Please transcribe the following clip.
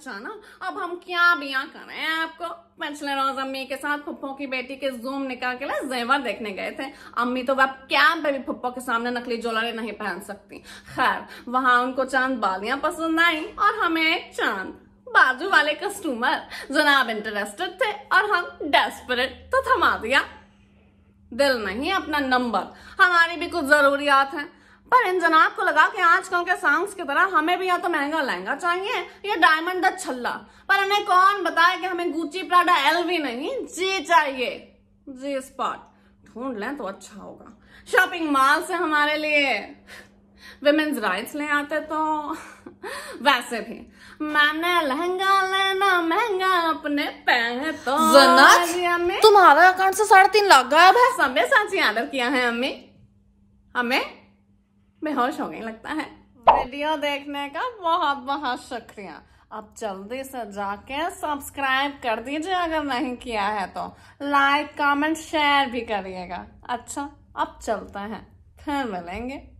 अच्छा ना अब हम क्या बिया कर रहे हैं आपको पिछले रोज अम्मी के साथ फुप्पो की बेटी के जूम निकाल के लिए जेवर देखने गए थे अम्मी तो अब क्या पे भी फुप्पो के सामने नकली ज्वेलरी नहीं पहन सकती खैर वहां उनको चांद बालियां पसंद आई और हमें एक चांद बाजू वाले कस्टमर जनाब इंटरेस्टेड थे और हम डेस्परेट तो थमा दिया दिल नहीं अपना नंबर हमारी भी कुछ जरूरियात हैं पर इन जनाब को लगा कि आजकल के सॉन्ग्स की तरह हमें भी या तो महंगा लहंगा चाहिए या डायमंड छल्ला पर हमें कौन बताए कि हमें गुची प्राडा एलवी नहीं जी चाहिए जी स्पॉट ढूंढ लें तो अच्छा होगा शॉपिंग मॉल से हमारे लिए विमेन्स राइट्स ले आते तो वैसे भी मैंने लहंगा लेना महंगा अपने पहने तो तुम्हारा अकाउंट से साढ़े तीन लाख गायब है सब सांची ऑर्डर किया है अम्मी हमें बेहोश हो गई लगता है वीडियो देखने का बहुत बहुत शुक्रिया अब जल्दी से जाके सब्सक्राइब कर दीजिए अगर नहीं किया है तो लाइक कमेंट शेयर भी करिएगा अच्छा अब चलते हैं फिर मिलेंगे